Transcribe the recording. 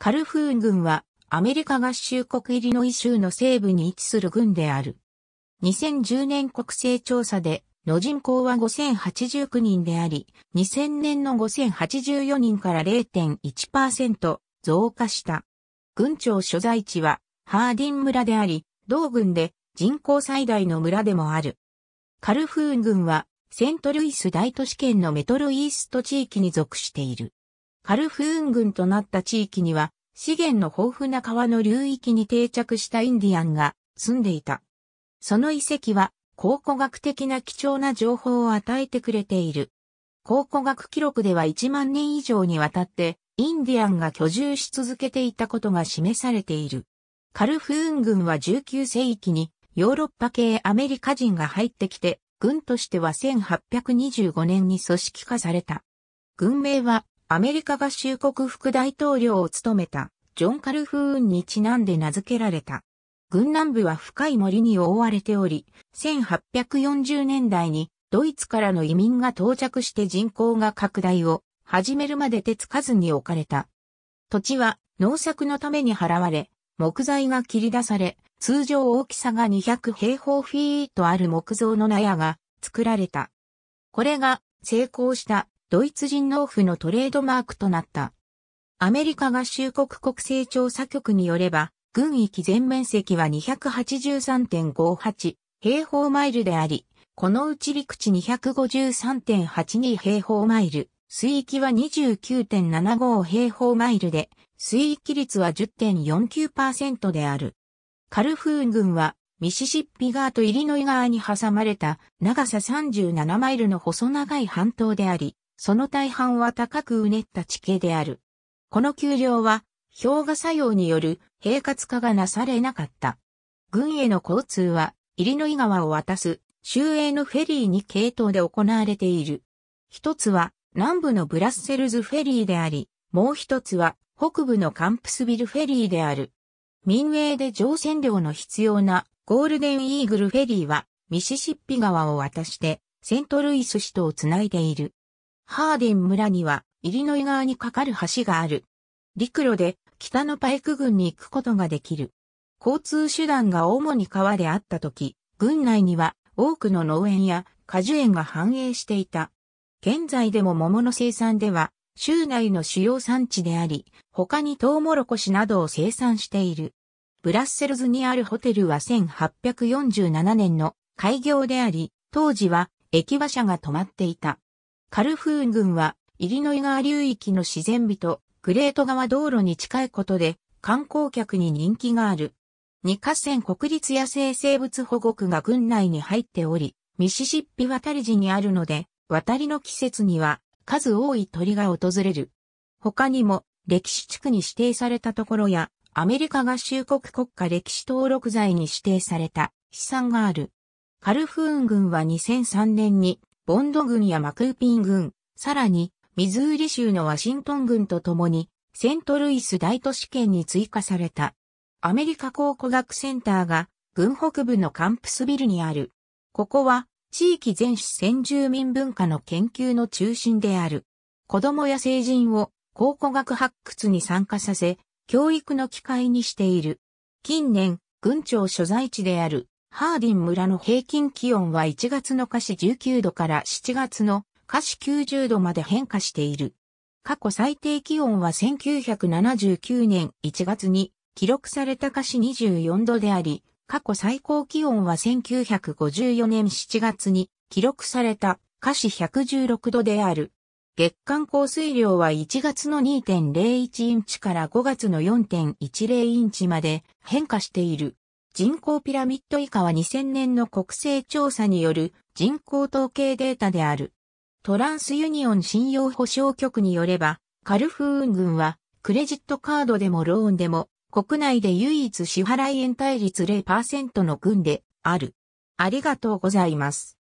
カルフーン郡はアメリカ合衆国イリノイ州の西部に位置する郡である。2010年国勢調査での人口は5089人であり、2000年の5084人から0.1%増加した。郡庁所在地はハーディン村であり、同郡で人口最大の村でもある。カルフーン郡はセントルイス大都市圏のメトロイースト地域に属している。カルフーン群となった地域には、資源の豊富な川の流域に定着したインディアンが住んでいた。その遺跡は、考古学的な貴重な情報を与えてくれている。考古学記録では1万年以上にわたって、インディアンが居住し続けていたことが示されている。カルフーン群は19世紀にヨーロッパ系アメリカ人が入ってきて、軍としては1825年に組織化された。軍名はアメリカ合衆国副大統領を務めたジョン・カルフーンにちなんで名付けられた。軍南部は深い森に覆われており、1840年代にドイツからの移民が到着して人口が拡大を始めるまで手つかずに置かれた。土地は農作のために払われ、木材が切り出され、通常大きさが200平方フィートある木造の納屋が作られた。これが成功したドイツ人農夫のトレードマークとなった。アメリカ合衆国国勢調査局によれば、軍域全面積は283.58平方マイルであり、このうち陸地253.82平方マイル、水域は29.75平方マイルで、水域率は10.49%である。カルフーン軍は、ミシシッピ川とイリノイ川に挟まれた長さ37マイルの細長い半島であり、その大半は高くうねった地形である。この丘陵は、氷河作用による平滑化がなされなかった。軍への交通は、イリノイ川を渡す、周営のフェリーに系統で行われている。一つは、南部のブラッセルズフェリーであり、もう一つは、北部のカンプスビルフェリーである。民営で乗船料の必要なゴールデンイーグルフェリーはミシシッピ川を渡してセントルイス市とをつないでいる。ハーデン村には、イリノイ川に架かる橋がある。陸路で北のパイク郡に行くことができる。交通手段が主に川であった時、郡内には多くの農園や果樹園が繁栄していた。現在でも桃の生産では、州内の主要産地であり、他にトウモロコシなどを生産している。ブラッセルズにあるホテルは1847年の開業であり、当時は駅馬車が止まっていた。カルフーン郡は、イリノイ川流域の自然美と、グレート川道路に近いことで、観光客に人気がある。二河川国立野生生物保護区が郡内に入っており、ミシシッピ渡り寺にあるので、渡りの季節には数多い鳥が訪れる。他にも歴史地区に指定されたところや、アメリカ合衆国国家歴史登録財に指定された資産がある。カルフーン郡は2003年にボンド軍やマクーピン軍、さらに、ミズーリ州のワシントン軍と共に、セントルイス大都市圏に追加された。アメリカ考古学センターが、軍北部のカンプスビルにある。ここは、地域全市先住民文化の研究の中心である。子供や成人を考古学発掘に参加させ、教育の機会にしている。近年、軍庁所在地であるハーディン村の平均気温は1月の華氏19度から7月の華氏90度まで変化している。過去最低気温は1979年1月に記録された華氏24度であり、過去最高気温は1954年7月に記録された華氏116度である。月間降水量は1月の2.01インチから5月の4.10インチまで変化している。人口ピラミッド以下は2000年の国勢調査による人口統計データである。トランスユニオン信用保証局によれば、カルフーン軍はクレジットカードでもローンでも国内で唯一支払い延滞率0%の軍である。ありがとうございます。